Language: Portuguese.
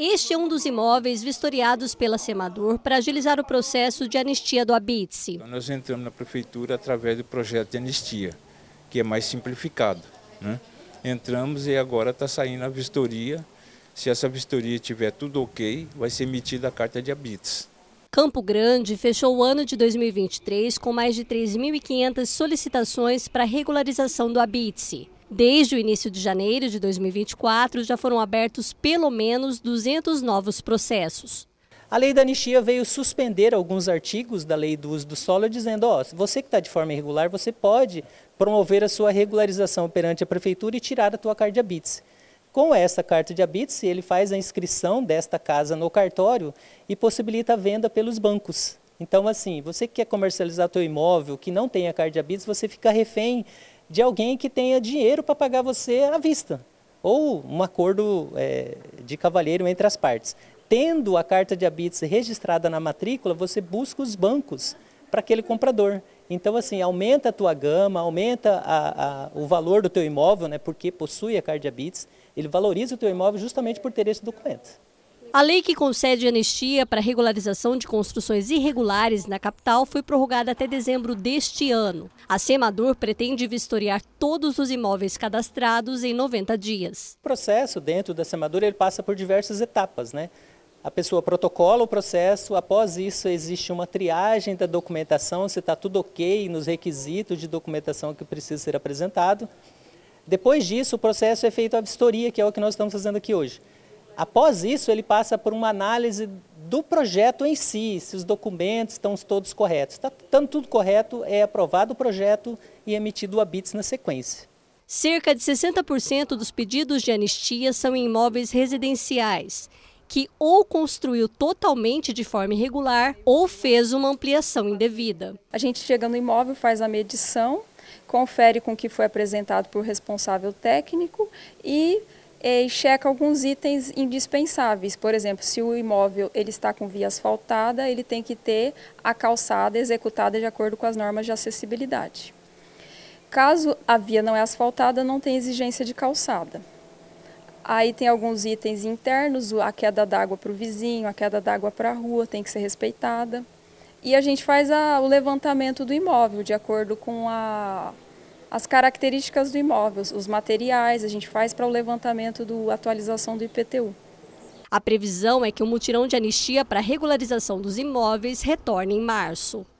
Este é um dos imóveis vistoriados pela Semador para agilizar o processo de anistia do Abitse. Então, nós entramos na prefeitura através do projeto de anistia, que é mais simplificado. Né? Entramos e agora está saindo a vistoria. Se essa vistoria tiver tudo ok, vai ser emitida a carta de Abitse. Campo Grande fechou o ano de 2023 com mais de 3.500 solicitações para regularização do habite Desde o início de janeiro de 2024, já foram abertos pelo menos 200 novos processos. A lei da anistia veio suspender alguns artigos da lei do uso do solo, dizendo: ó, oh, você que está de forma irregular, você pode promover a sua regularização perante a prefeitura e tirar a tua carta de habite. Com essa carta de habite, ele faz a inscrição desta casa no cartório e possibilita a venda pelos bancos. Então, assim, você que quer comercializar seu imóvel, que não tem a carta de habite, você fica refém de alguém que tenha dinheiro para pagar você à vista, ou um acordo é, de cavalheiro entre as partes. Tendo a carta de habites registrada na matrícula, você busca os bancos para aquele comprador. Então, assim, aumenta a tua gama, aumenta a, a, o valor do teu imóvel, né, porque possui a carta de habites, ele valoriza o teu imóvel justamente por ter esse documento. A lei que concede anistia para regularização de construções irregulares na capital foi prorrogada até dezembro deste ano. A Semador pretende vistoriar todos os imóveis cadastrados em 90 dias. O processo dentro da Semador ele passa por diversas etapas, né? A pessoa protocola o processo, após isso existe uma triagem da documentação, se está tudo ok nos requisitos de documentação que precisa ser apresentado. Depois disso, o processo é feito à vistoria, que é o que nós estamos fazendo aqui hoje. Após isso, ele passa por uma análise do projeto em si, se os documentos estão todos corretos. Tá estando tudo correto, é aprovado o projeto e é emitido o ABITS na sequência. Cerca de 60% dos pedidos de anistia são em imóveis residenciais, que ou construiu totalmente de forma irregular ou fez uma ampliação indevida. A gente chega no imóvel, faz a medição, confere com o que foi apresentado por responsável técnico e é, e checa alguns itens indispensáveis. Por exemplo, se o imóvel ele está com via asfaltada, ele tem que ter a calçada executada de acordo com as normas de acessibilidade. Caso a via não é asfaltada, não tem exigência de calçada. Aí tem alguns itens internos, a queda d'água para o vizinho, a queda d'água para a rua tem que ser respeitada. E a gente faz a, o levantamento do imóvel de acordo com a, as características do imóvel, os materiais, a gente faz para o levantamento da atualização do IPTU. A previsão é que o um mutirão de anistia para regularização dos imóveis retorne em março.